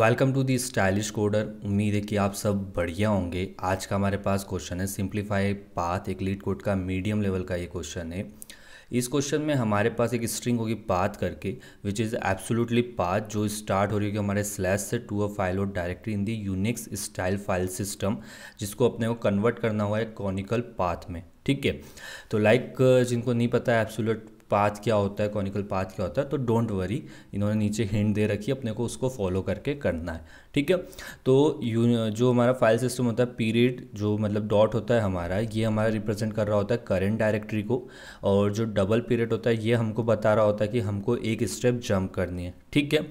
welcome to the stylish coder उम्मीद है कि आप सब बढ़िया होंगे आज का हमारे पास क्वेश्चन है सिंप्लीफाई पाथ एक लीड कोड का मीडियम लेवल का ये क्वेश्चन है इस क्वेश्चन में हमारे पास एक स्ट्रिंग होगी पाथ करके विच इज़ एब्सोल्युटली पाथ जो स्टार्ट हो रही होगी हमारे स्लैश से टू अ फाइल और directory in the Unix style file system जिसको अपने को कन्वर्ट करना हुआ है क्रॉनिकल पाथ में ठीक है तो लाइक जिनको नहीं पता है एब्सोल्यूट पाथ क्या होता है कॉनिकल पाथ क्या होता है तो डोंट वरी इन्होंने नीचे हिंट दे रखी है अपने को उसको फॉलो करके करना है ठीक है तो जो हमारा फाइल सिस्टम होता है पीरियड जो मतलब डॉट होता है हमारा ये हमारा रिप्रेजेंट कर रहा होता है करेंट डायरेक्टरी को और जो डबल पीरियड होता है ये हमको बता रहा होता है कि हमको एक स्टेप जंप करनी है ठीक है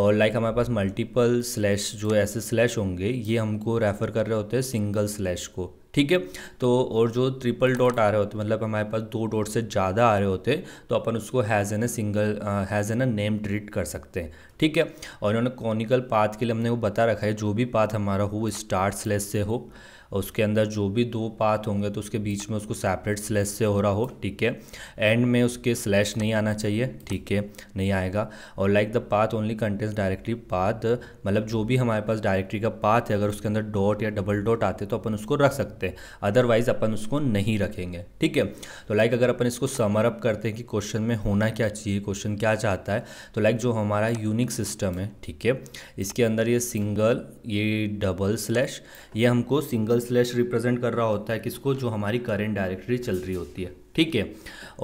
और लाइक हमारे पास मल्टीपल स्लैश जो ऐसे स्लैश होंगे ये हमको रेफ़र कर रहे होते हैं सिंगल स्लैश को ठीक है तो और जो ट्रिपल डॉट आ रहे होते मतलब हमारे पास दो डॉट से ज़्यादा आ रहे होते तो अपन उसको has an a single has an a name treat कर सकते हैं ठीक है और इन्होंने कॉनिकल पाथ के लिए हमने वो बता रखा है जो भी पाथ हमारा हो वो स्टार्ट स्लेस से हो उसके अंदर जो भी दो पाथ होंगे तो उसके बीच में उसको सेपरेट स्लैश से हो रहा हो ठीक है एंड में उसके स्लैश नहीं आना चाहिए ठीक है नहीं आएगा और like the path only contains directory path मतलब जो भी हमारे पास डायरेक्टरी का पाथ है अगर उसके अंदर डॉट या डबल डॉट आते तो अपन उसको रख सकते हैं अदरवाइज़ अपन उसको नहीं रखेंगे ठीक है तो लाइक अगर अपन इसको समरअप करते हैं कि क्वेश्चन में होना क्या चाहिए क्वेश्चन क्या चाहता है तो लाइक जो हमारा यूनिक सिस्टम है ठीक है इसके अंदर ये सिंगल ये डबल स्लैश ये हमको सिंगल स्लैश रिप्रेजेंट कर रहा होता है किसको जो हमारी करेंट डायरेक्टरी चल रही होती है ठीक है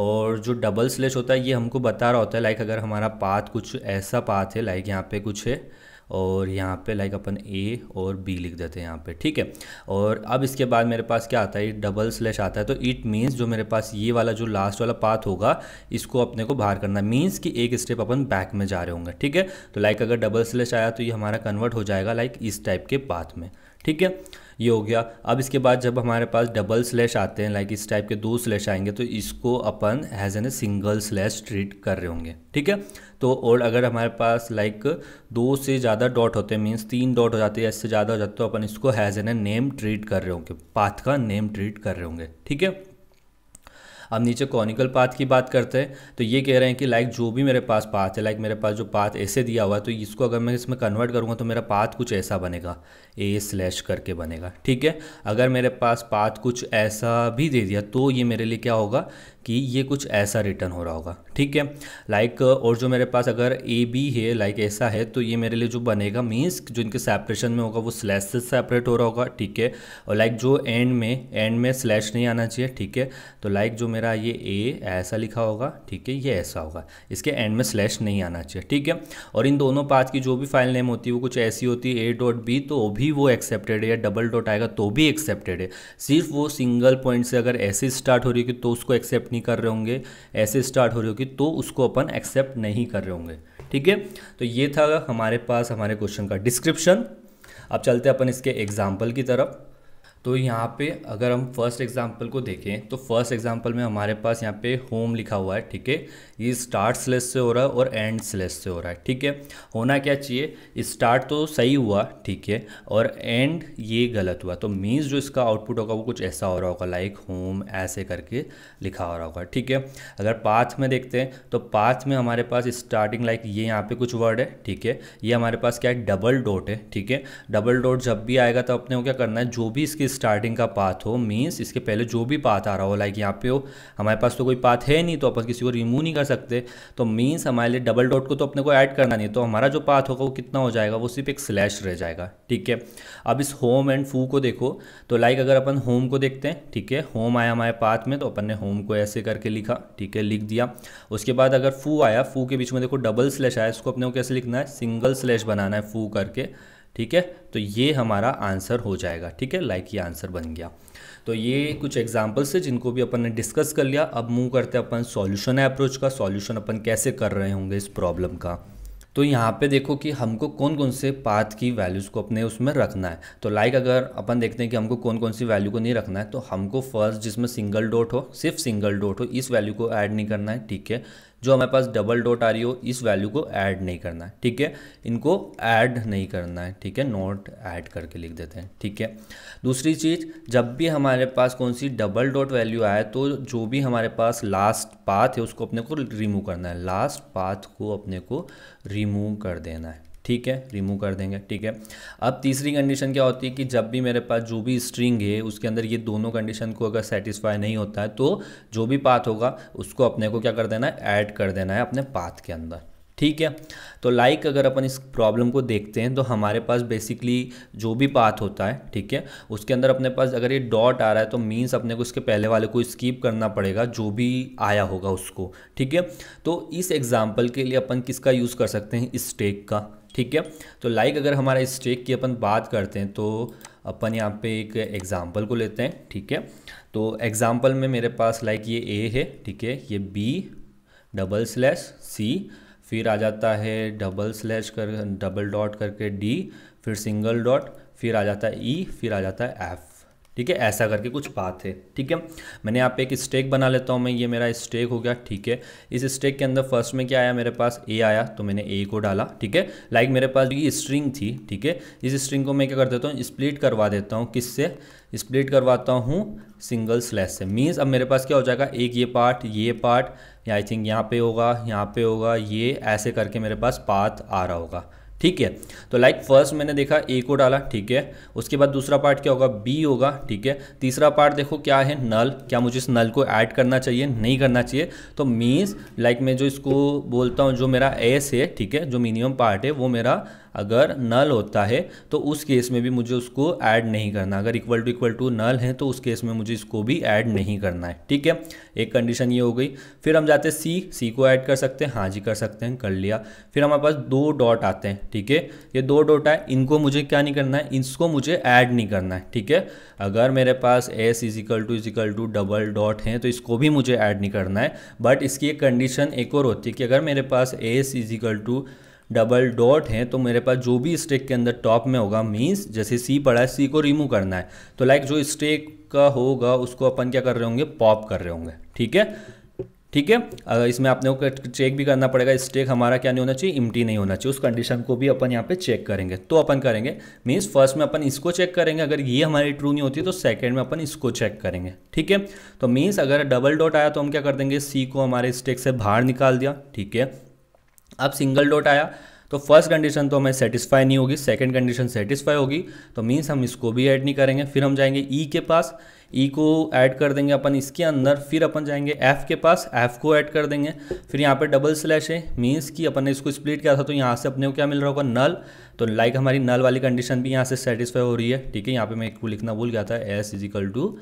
और जो डबल स्लैश होता है ये हमको बता रहा होता है लाइक अगर हमारा पाथ कुछ ऐसा पाथ है लाइक यहाँ पे कुछ है और यहाँ पे लाइक अपन ए और बी लिख देते हैं यहाँ पे ठीक है और अब इसके बाद मेरे पास क्या आता है डबल स्लैश आता है तो इट मींस जो मेरे पास ये वाला जो लास्ट वाला पाथ होगा इसको अपने को बाहर करना मीन्स कि एक स्टेप अपन बैक में जा रहे होंगे ठीक है तो लाइक अगर डबल स्लैश आया तो ये हमारा कन्वर्ट हो जाएगा लाइक इस टाइप के पाथ में ठीक है ये हो गया अब इसके बाद जब हमारे पास डबल स्लैश आते हैं लाइक इस टाइप के दो स्लैश आएंगे तो इसको अपन has an a single slash treat कर रहे होंगे ठीक है तो और अगर हमारे पास लाइक दो से ज़्यादा डॉट होते हैं मीन्स तीन डॉट हो जाते हैं इससे ज़्यादा हो जाते हैं तो अपन इसको has an a name treat कर रहे होंगे पाथ का नेम ट्रीट कर रहे होंगे ठीक है अब नीचे कॉनिकल पाथ की बात करते हैं तो ये कह रहे हैं कि लाइक जो भी मेरे पास पाथ है लाइक मेरे पास जो पाथ ऐसे दिया हुआ है तो इसको अगर मैं इसमें कन्वर्ट करूँगा तो मेरा पाथ कुछ ऐसा बनेगा ए स्लैश करके बनेगा ठीक है अगर मेरे पास पाथ कुछ ऐसा भी दे दिया तो ये मेरे लिए क्या होगा कि ये कुछ ऐसा रिटर्न हो रहा होगा ठीक है लाइक और जो मेरे पास अगर ए बी है लाइक ऐसा है तो ये मेरे लिए जो बनेगा मीन्स जो इनके सेपरेशन में होगा वो स्लैश से सेपरेट हो रहा होगा ठीक है और लाइक जो एंड में एंड में स्लैश नहीं आना चाहिए ठीक है तो लाइक जो मेरा ये ए ऐसा लिखा होगा ठीक है ये ऐसा होगा इसके एंड में स्लैश नहीं आना चाहिए ठीक है और इन दोनों पाथ की जो भी फाइल नेम होती है वो कुछ ऐसी होती है ए डॉट बी तो भी वो एक्सेप्टेड है या डबल डॉट आएगा तो भी एक्सेप्टेड है सिर्फ वो सिंगल पॉइंट से अगर ऐसे स्टार्ट हो रही है तो उसको एक्सेप्ट नहीं कर रहे होंगे ऐसे स्टार्ट हो रहे होगी तो उसको अपन एक्सेप्ट नहीं कर रहे होंगे ठीक है तो ये था हमारे पास हमारे क्वेश्चन का डिस्क्रिप्शन अब चलते अपन इसके एग्जाम्पल की तरफ तो यहाँ पे अगर हम फर्स्ट एग्जाम्पल को देखें तो फर्स्ट एग्जाम्पल में हमारे पास यहाँ पे होम लिखा हुआ है ठीक है ये स्टार्ट स्लेस से हो रहा है और एंड स्लेस से हो रहा है ठीक है होना क्या चाहिए स्टार्ट तो सही हुआ ठीक है और एंड ये गलत हुआ तो मीन्स जो इसका आउटपुट होगा वो कुछ ऐसा हो रहा होगा लाइक होम ऐसे करके लिखा हो रहा होगा ठीक है अगर पाथ में देखते हैं तो पाथ में हमारे पास स्टार्टिंग लाइक ये यहाँ पे कुछ वर्ड है ठीक है ये हमारे पास क्या है डबल डोट है ठीक है डबल डोट जब भी आएगा तो अपने को क्या करना है जो भी इसकी स्टार्टिंग का पाथ हो मीन्स इसके पहले जो भी पाथ आ रहा हो लाइक यहाँ पे हो हमारे पास तो कोई पाथ है नहीं तो अपन किसी को रिमूव नहीं कर सकते तो मीन्स हमारे लिए डबल डॉट को तो अपने को ऐड करना नहीं तो हमारा जो पाथ होगा वो कितना हो जाएगा वो सिर्फ एक स्लैश रह जाएगा ठीक है अब इस होम एंड फू को देखो तो लाइक अगर अपन होम को देखते हैं ठीक है होम आया हमारे पाथ में तो अपन ने होम को ऐसे करके लिखा ठीक है लिख दिया उसके बाद अगर फू आया फू के बीच में देखो डबल स्लैश आया इसको अपने को कैसे लिखना है सिंगल स्लैश बनाना है फू करके ठीक है तो ये हमारा आंसर हो जाएगा ठीक है लाइक ये आंसर बन गया तो ये कुछ एग्जाम्पल्स है जिनको भी अपन ने डिस्कस कर लिया अब मूव करते हैं अपन सॉल्यूशन अप्रोच का सॉल्यूशन अपन कैसे कर रहे होंगे इस प्रॉब्लम का तो यहाँ पे देखो कि हमको कौन कौन से पाथ की वैल्यूज़ को अपने उसमें रखना है तो लाइक अगर अपन देखते हैं कि हमको कौन कौन सी वैल्यू को नहीं रखना है तो हमको फर्स्ट जिसमें सिंगल डॉट हो सिर्फ सिंगल डॉट हो इस वैल्यू को ऐड नहीं करना है ठीक है जो हमारे पास डबल डॉट आ रही हो इस वैल्यू को ऐड नहीं करना है ठीक है इनको ऐड नहीं करना है ठीक है नोट ऐड करके लिख देते हैं ठीक है दूसरी चीज़ जब भी हमारे पास कौन सी डबल डॉट वैल्यू आए तो जो भी हमारे पास लास्ट पाथ है उसको अपने को रिमूव करना है लास्ट पाथ को अपने को रिमूव कर देना है ठीक है रिमूव कर देंगे ठीक है अब तीसरी कंडीशन क्या होती है कि जब भी मेरे पास जो भी स्ट्रिंग है उसके अंदर ये दोनों कंडीशन को अगर सेटिस्फाई नहीं होता है तो जो भी पाथ होगा उसको अपने को क्या कर देना है ऐड कर देना है अपने पाथ के अंदर ठीक है तो लाइक like अगर अपन इस प्रॉब्लम को देखते हैं तो हमारे पास बेसिकली जो भी पाथ होता है ठीक है उसके अंदर अपने पास अगर ये डॉट आ रहा है तो मीन्स अपने को इसके पहले वाले को स्कीप करना पड़ेगा जो भी आया होगा उसको ठीक है तो इस एग्ज़ाम्पल के लिए अपन किसका यूज़ कर सकते हैं स्टेक का ठीक है तो लाइक अगर हमारा स्टेक की अपन बात करते हैं तो अपन यहाँ पे एक एग्ज़ाम्पल को लेते हैं ठीक है तो एग्ज़ाम्पल में मेरे पास लाइक ये ए है ठीक है ये बी डबल स्लैश सी फिर आ जाता है डबल स्लैश कर डबल डॉट करके डी फिर सिंगल डॉट फिर आ जाता है ई e, फिर आ जाता है एफ़ ठीक है ऐसा करके कुछ बात है ठीक है मैंने यहाँ पे एक स्टेक बना लेता हूँ मैं ये मेरा स्टेक हो गया ठीक है इस स्टेक के अंदर फर्स्ट में क्या आया मेरे पास ए आया तो मैंने ए को डाला ठीक है लाइक मेरे पास ये स्ट्रिंग थी ठीक है इस स्ट्रिंग को मैं क्या कर देता हूँ स्प्लिट करवा देता हूँ किससे स्प्लिट करवाता हूँ सिंगल स्लैस से मीन्स अब मेरे पास क्या हो जाएगा एक ये पार्ट ये पार्ट आई थिंक यहाँ पे होगा यहाँ पे होगा ये ऐसे करके मेरे पास पाथ आ रहा होगा ठीक है तो लाइक फर्स्ट मैंने देखा ए को डाला ठीक है उसके बाद दूसरा पार्ट क्या होगा बी होगा ठीक है तीसरा पार्ट देखो क्या है नल क्या मुझे इस नल को ऐड करना चाहिए नहीं करना चाहिए तो मीन्स लाइक मैं जो इसको बोलता हूँ जो मेरा एस है ठीक है जो मिनिमम पार्ट है वो मेरा अगर नल होता है तो उस केस में भी मुझे उसको ऐड नहीं करना अगर equal to equal to null है तो उस केस में मुझे इसको भी ऐड नहीं करना है ठीक है एक कंडीशन ये हो गई फिर हम जाते हैं सी सी को ऐड कर सकते हैं हाँ जी कर सकते हैं कर लिया फिर हमारे पास दो डॉट आते हैं ठीक है ये दो डॉट है इनको मुझे क्या नहीं करना है इसको मुझे ऐड नहीं करना है ठीक है अगर मेरे पास S equal to equal to double dot हैं तो इसको भी मुझे ऐड नहीं करना है बट इसकी एक कंडीशन एक और होती है कि अगर मेरे पास S equal to double dot हैं तो मेरे पास जो भी स्टेक के अंदर टॉप में होगा मीन्स जैसे सी पड़ा है सी को रिमूव करना है तो लाइक जो स्टेक का होगा उसको अपन क्या कर रहे होंगे पॉप कर रहे होंगे ठीक है ठीक है अगर इसमें आपने को चेक भी करना पड़ेगा स्टेक हमारा क्या नहीं होना चाहिए इमटी नहीं होना चाहिए उस कंडीशन को भी अपन यहाँ पे चेक करेंगे तो अपन करेंगे मीन्स फर्स्ट में अपन इसको चेक करेंगे अगर ये हमारी ट्रू नहीं होती तो सेकंड में अपन इसको चेक करेंगे ठीक है तो मीन्स अगर डबल डॉट आया तो हम क्या कर देंगे सी को हमारे स्टेक से बाहर निकाल दिया ठीक है अब सिंगल डॉट आया तो फर्स्ट कंडीशन तो हमें सेटिस्फाई नहीं होगी सेकंड कंडीशन सेटिस्फाई होगी तो मीन्स हम इसको भी ऐड नहीं करेंगे फिर हम जाएंगे ई e के पास ई e को ऐड कर देंगे अपन इसके अंदर फिर अपन जाएंगे एफ के पास एफ को ऐड कर देंगे फिर यहाँ पे डबल स्लैश है मीन्स कि अपन ने इसको स्प्लिट किया था तो यहाँ से अपने को क्या मिल रहा होगा नल तो लाइक हमारी नल वाली कंडीशन भी यहाँ से सेटिस्फाई हो रही है ठीक है यहाँ पे मैं एक लिखना भूल गया था एस इजिकल टू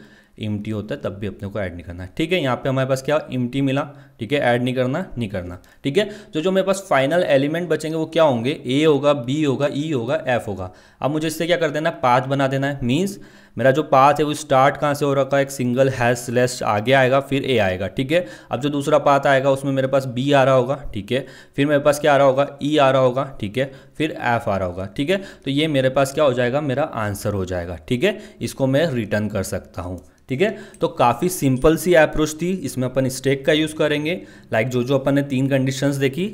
इमटी होता है तब भी अपने को ऐड नहीं करना ठीक है यहाँ पे हमारे पास क्या इमटी मिला ठीक है ऐड नहीं करना नहीं करना ठीक है तो जो मेरे पास फाइनल एलिमेंट बचेंगे वो क्या होंगे ए होगा बी होगा ई e होगा एफ होगा अब मुझे इससे क्या कर देना है पाथ बना देना है मीन्स मेरा जो पाथ है वो स्टार्ट कहाँ से हो रखा है एक सिंगल हैश लेस आगे आएगा फिर ए आएगा ठीक है अब जो दूसरा पाथ आएगा उसमें मेरे पास बी आ रहा होगा ठीक है फिर मेरे पास क्या आ रहा होगा ई e आ रहा होगा ठीक है फिर एफ आ रहा होगा ठीक है तो ये मेरे पास क्या हो जाएगा मेरा आंसर हो जाएगा ठीक है इसको मैं रिटर्न कर सकता हूँ ठीक है तो काफ़ी सिंपल सी अप्रोच थी इसमें अपन स्टेक का यूज़ करेंगे करेंगे लाइक जो जो अपन ने तीन कंडीशंस देखी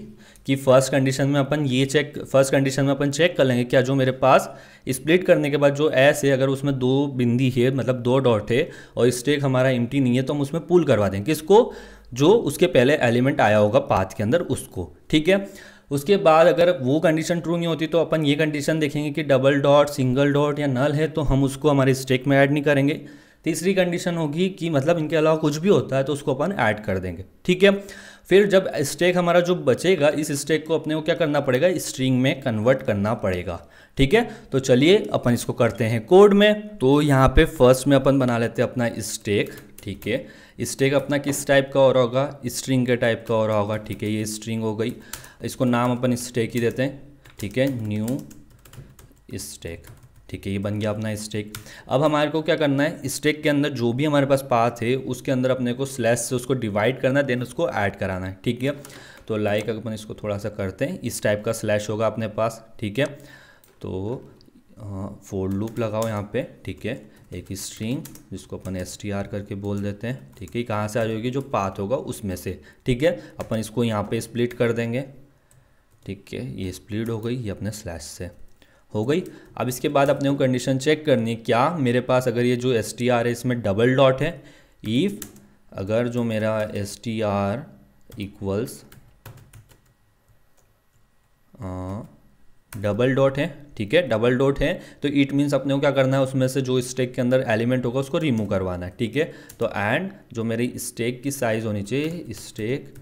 कि फर्स्ट कंडीशन में अपन ये चेक फर्स्ट कंडीशन में अपन चेक कर लेंगे क्या जो मेरे पास स्प्लिट करने के बाद जो एस है अगर उसमें दो बिंदी है मतलब दो डॉट है और स्टेक हमारा एम्प्टी नहीं है तो हम उसमें पुल करवा देंगे किसको जो उसके पहले एलिमेंट आया होगा पाथ के अंदर उसको ठीक है उसके बाद अगर वो कंडीशन ट्रू नहीं होती तो अपन ये कंडीशन देखेंगे कि डबल डॉट सिंगल डॉट या नल है तो हम उसको हमारे स्टेक में ऐड नहीं करेंगे तीसरी कंडीशन होगी कि मतलब इनके अलावा कुछ भी होता है तो उसको अपन ऐड कर देंगे ठीक है फिर जब स्टेक हमारा जो बचेगा इस स्टेक को अपने को क्या करना पड़ेगा स्ट्रिंग में कन्वर्ट करना पड़ेगा ठीक है तो चलिए अपन इसको करते हैं कोड में तो यहाँ पे फर्स्ट में अपन बना लेते हैं अपना स्टेक ठीक है स्टेक अपना किस टाइप का और होगा स्ट्रिंग के टाइप का और होगा ठीक है ये स्ट्रिंग हो गई इसको नाम अपन स्टेक ही देते हैं ठीक है न्यू स्टेक ठीक है ये बन गया अपना स्टेक अब हमारे को क्या करना है स्टेक के अंदर जो भी हमारे पास पाथ है उसके अंदर अपने को स्लैश से उसको डिवाइड करना है देन उसको ऐड कराना है ठीक है तो लाइक अगर अपन इसको थोड़ा सा करते हैं इस टाइप का स्लैश होगा अपने पास ठीक है तो फोर लूप लगाओ यहाँ पे ठीक है एक स्ट्रिंग जिसको अपन एस टी आर करके बोल देते हैं ठीक है कहाँ से आ जाएगी जो पाथ होगा उसमें से ठीक है अपन इसको यहाँ पे स्प्लिट कर देंगे ठीक है ये स्प्लिट हो गई ये अपने स्लैश से हो गई अब इसके बाद अपने को कंडीशन चेक करनी है क्या मेरे पास अगर ये जो एस टी आर है इसमें डबल डॉट है इफ अगर जो मेरा S T R equals double dot है ठीक है डबल डॉट है तो इट मीन्स अपने को क्या करना है उसमें से जो स्टेक के अंदर एलिमेंट होगा उसको रिमूव करवाना है ठीक है तो एंड जो मेरी स्टेक की साइज़ होनी चाहिए स्टेक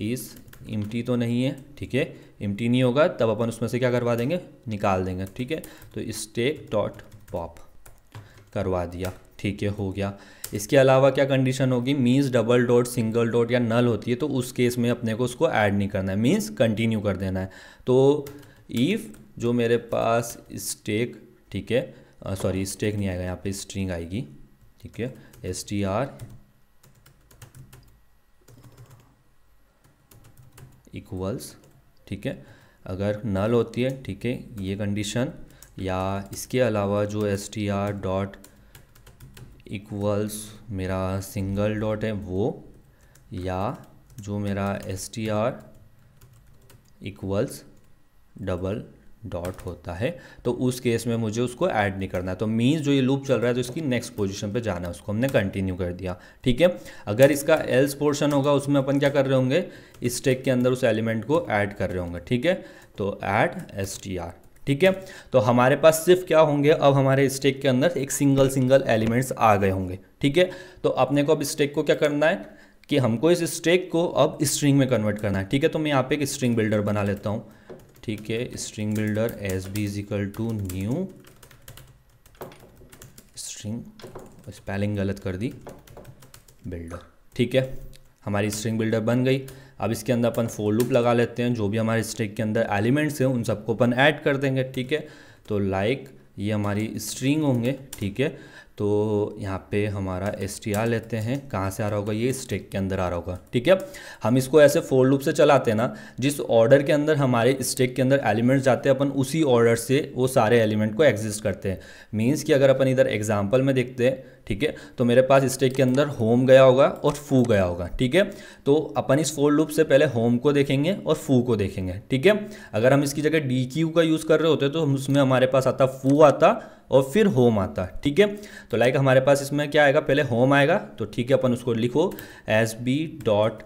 इज इम्टी तो नहीं है ठीक है एम्प्टी नहीं होगा तब अपन उसमें से क्या करवा देंगे निकाल देंगे ठीक है तो स्टेक डॉट पॉप करवा दिया ठीक है हो गया इसके अलावा क्या कंडीशन होगी means double dot single dot या नल होती है तो उस केस में अपने को उसको ऐड नहीं करना है मीन्स कंटिन्यू कर देना है तो ईफ जो मेरे पास स्टेक ठीक है सॉरी स्टेक नहीं आएगा यहाँ पे स्ट्रिंग आएगी ठीक है एस टी आर इक्वल्स ठीक है अगर नल होती है ठीक है ये कंडीशन या इसके अलावा जो S T R dot equals मेरा सिंगल डॉट है वो या जो मेरा S T R equals double dot होता है तो उस केस में मुझे उसको ऐड नहीं करना है तो मीन्स जो ये लूप चल रहा है तो इसकी नेक्स्ट पोजीशन पे जाना है उसको हमने कंटिन्यू कर दिया ठीक है अगर इसका एल्स पोर्शन होगा उसमें अपन क्या कर रहे होंगे इस स्टेक के अंदर उस एलिमेंट को ऐड कर रहे होंगे ठीक है तो ऐड एस ठीक है तो हमारे पास सिर्फ क्या होंगे अब हमारे स्टेक के अंदर एक सिंगल सिंगल एलिमेंट्स आ गए होंगे ठीक है तो अपने को अब स्टेक को क्या करना है कि हमको इस स्टेक को अब स्ट्रिंग में कन्वर्ट करना है ठीक है तो मैं यहाँ पे एक स्ट्रिंग बिल्डर बना लेता हूँ ठीक है string builder S B is equal to new string spelling गलत कर दी बिल्डर ठीक है हमारी स्ट्रिंग बिल्डर बन गई अब इसके अंदर अपन फोर लूप लगा लेते हैं जो भी हमारे स्ट्रिंग के अंदर एलिमेंट्स हैं उन सबको अपन ऐड कर देंगे ठीक है तो लाइक like, ये हमारी स्ट्रिंग होंगे ठीक है तो यहाँ पे हमारा एस टी आर लेते हैं कहाँ से आ रहा होगा ये स्टेक के अंदर आ रहा होगा ठीक है हम इसको ऐसे फोर लूप से चलाते हैं ना जिस ऑर्डर के अंदर हमारे स्टेक के अंदर एलिमेंट्स जाते हैं अपन उसी ऑर्डर से वो सारे एलिमेंट को एग्जिस्ट करते हैं मीन्स कि अगर अपन इधर एग्जाम्पल में देखते हैं ठीक है तो मेरे पास स्टेक के अंदर होम गया होगा और फू गया होगा ठीक है तो अपन इस फोर लूप से पहले होम को देखेंगे और फू को देखेंगे ठीक है अगर हम इसकी जगह डी क्यू का यूज़ कर रहे होते तो उसमें हमारे पास आता फू आता और फिर होम आता है ठीक है तो लाइक हमारे पास इसमें क्या आएगा पहले होम आएगा तो ठीक है अपन उसको लिखो S B dot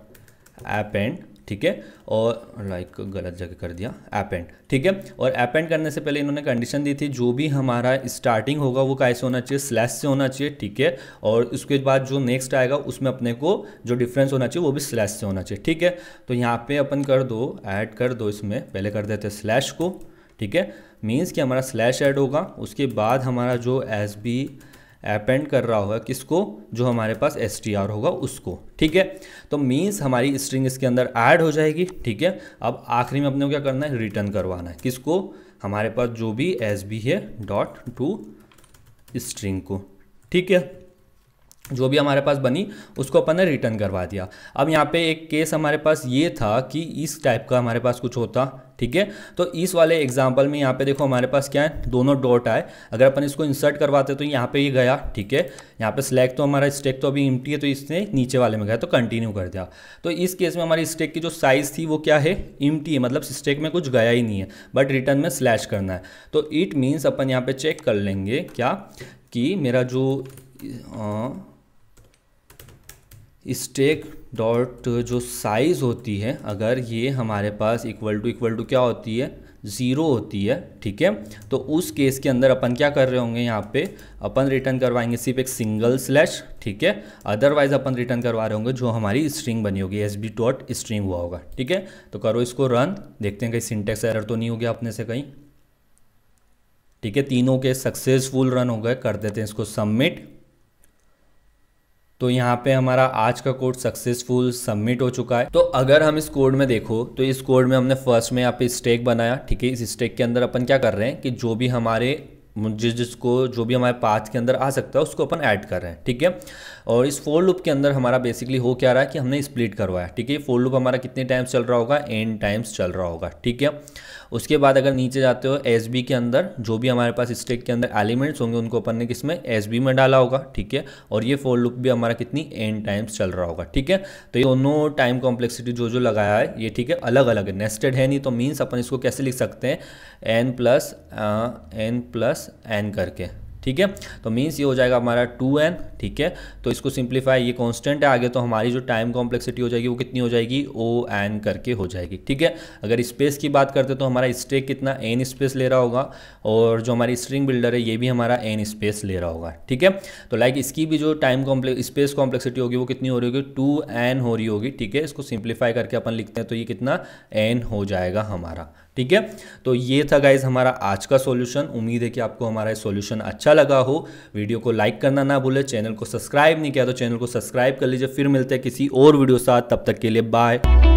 append ठीक है और लाइक गलत जगह कर दिया ऐप एंड ठीक है और ऐप एंड करने से पहले इन्होंने कंडीशन दी थी जो भी हमारा स्टार्टिंग होगा वो कैसे होना चाहिए स्लैश से होना चाहिए ठीक है और उसके बाद जो नेक्स्ट आएगा उसमें अपने को जो डिफरेंस होना चाहिए वो भी स्लैश से होना चाहिए ठीक है तो यहाँ पे अपन कर दो ऐड कर दो इसमें पहले कर देते स्लैश को ठीक है मीन्स कि हमारा स्लैश ऐड होगा उसके बाद हमारा जो एस बी अपेंड कर रहा होगा किसको जो हमारे पास एस टी आर होगा उसको ठीक है तो मीन्स हमारी स्ट्रिंग इसके अंदर ऐड हो जाएगी ठीक है अब आखिरी में अपने को क्या करना है रिटर्न करवाना है किसको हमारे पास जो भी एस बी है डॉट टू स्ट्रिंग को ठीक है जो भी हमारे पास बनी उसको अपन ने रिटर्न करवा दिया अब यहाँ पे एक केस हमारे पास ये था कि इस टाइप का हमारे पास कुछ होता ठीक है तो इस वाले एग्जाम्पल में यहाँ पे देखो हमारे पास क्या है दोनों डॉट आए अगर अपन इसको इंसर्ट करवाते तो यहाँ पे ये गया ठीक है यहाँ पे स्लैग तो हमारा स्टेक तो अभी इमटी है तो इसने नीचे वाले में गया तो कंटिन्यू कर दिया तो इस केस में हमारी स्टेक की जो साइज़ थी वो क्या है इमटी है मतलब स्टेक में कुछ गया ही नहीं है बट रिटर्न में स्लैश करना है तो इट मीन्स अपन यहाँ पर चेक कर लेंगे क्या कि मेरा जो आ, स्टेक डॉट जो साइज़ होती है अगर ये हमारे पास इक्वल टू इक्वल टू क्या होती है ज़ीरो होती है ठीक है तो उस केस के अंदर अपन क्या कर रहे होंगे यहाँ पे अपन रिटर्न करवाएंगे सिर्फ एक सिंगल स्लैश ठीक है अदरवाइज अपन रिटर्न करवा रहे होंगे जो हमारी स्ट्रिंग बनी होगी एस बी डॉट स्ट्रिंग हुआ होगा ठीक है तो करो इसको रन देखते हैं कहीं सिंटेक्स एरर तो नहीं हो गया अपने से कहीं ठीक है तीनों के सक्सेसफुल रन हो गए कर देते हैं इसको सबमिट तो यहाँ पे हमारा आज का कोड सक्सेसफुल सबमिट हो चुका है तो अगर हम इस कोड में देखो तो इस कोड में हमने फर्स्ट में यहाँ पे स्टेक बनाया ठीक है इस स्टेक के अंदर अपन क्या कर रहे हैं कि जो भी हमारे जिस जिसको जो भी हमारे पाथ के अंदर आ सकता है उसको अपन ऐड कर रहे हैं ठीक है और इस फोर लूप के अंदर हमारा बेसिकली हो क्या रहा है कि हमने स्प्लिट करवाया ठीक है फोर लूप हमारा कितने टाइम्स चल रहा होगा एन टाइम्स चल रहा होगा ठीक है उसके बाद अगर नीचे जाते हो एस के अंदर जो भी हमारे पास स्टेक के अंदर एलिमेंट्स होंगे उनको अपन ने किसमें एस में डाला होगा ठीक है और ये फोर लुक भी हमारा कितनी एन टाइम्स चल रहा होगा ठीक है तो ये दोनों टाइम कॉम्प्लेक्सिटी जो जो लगाया है ये ठीक है अलग अलग है नेस्टेड है नहीं तो मीन्स अपन इसको कैसे लिख सकते हैं N plus N plus N करके ठीक है तो मीन्स ये हो जाएगा हमारा टू एन ठीक है तो इसको सिंप्लीफाई ये कॉन्स्टेंट है आगे तो हमारी जो टाइम कॉम्प्लेक्सिटी हो जाएगी वो कितनी हो जाएगी ओ एन करके हो जाएगी ठीक है अगर स्पेस की बात करते तो हमारा स्टेक कितना एन स्पेस ले रहा होगा और जो हमारी स्ट्रिंग बिल्डर है ये भी हमारा एन स्पेस ले रहा होगा ठीक है तो लाइक इसकी भी जो टाइम कॉम्प्लेक्स स्पेस कॉम्प्लेक्सिटी होगी वो कितनी हो रही होगी टू एन हो रही होगी ठीक है इसको सिंप्लीफाई करके अपन लिखते हैं तो ये कितना एन हो जाएगा हमारा ठीक है तो ये था गाइज हमारा आज का सॉल्यूशन उम्मीद है कि आपको हमारा सॉल्यूशन अच्छा लगा हो वीडियो को लाइक करना ना भूले चैनल को सब्सक्राइब नहीं किया तो चैनल को सब्सक्राइब कर लीजिए फिर मिलते हैं किसी और वीडियो साथ तब तक के लिए बाय